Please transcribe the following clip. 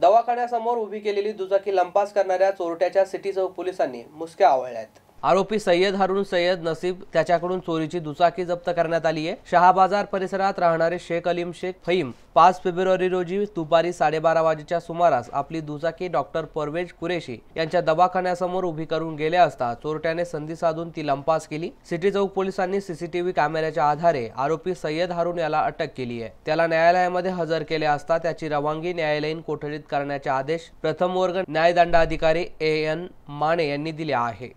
दवाखान्यासमोर उभी केलेली दुचाकी लंपास करणाऱ्या चोरट्याच्या सिटी चौक पोलिसांनी मुसक्या आवळल्यात आरोपी सय्यद हारून सय्यद नसीब त्याच्याकडून चोरीची दुचाकी जप्त करण्यात आली आहे शहाबाजार परिसरात राहणारे शेख अलीम शेख फहीम पाच फेब्रुवारी रोजी दुपारी साडेबारा वाजेच्या सुमारास आपली दुचाकी डॉक्टर परवेज कुरेशी यांच्या दवाखान्यासमोर उभी करून गेले असता चोरट्याने संधी साधून ती लंपास केली सिटी चौक पोलिसांनी सीसीटीव्ही कॅमेऱ्याच्या आधारे आरोपी सय्यद हारून याला अटक केली आहे त्याला न्यायालयामध्ये हजर केले असता त्याची रवानगी न्यायालयीन कोठडीत करण्याचे आदेश प्रथम वर्ग न्यायदंडाधिकारी ए एन माने यांनी दिले आहे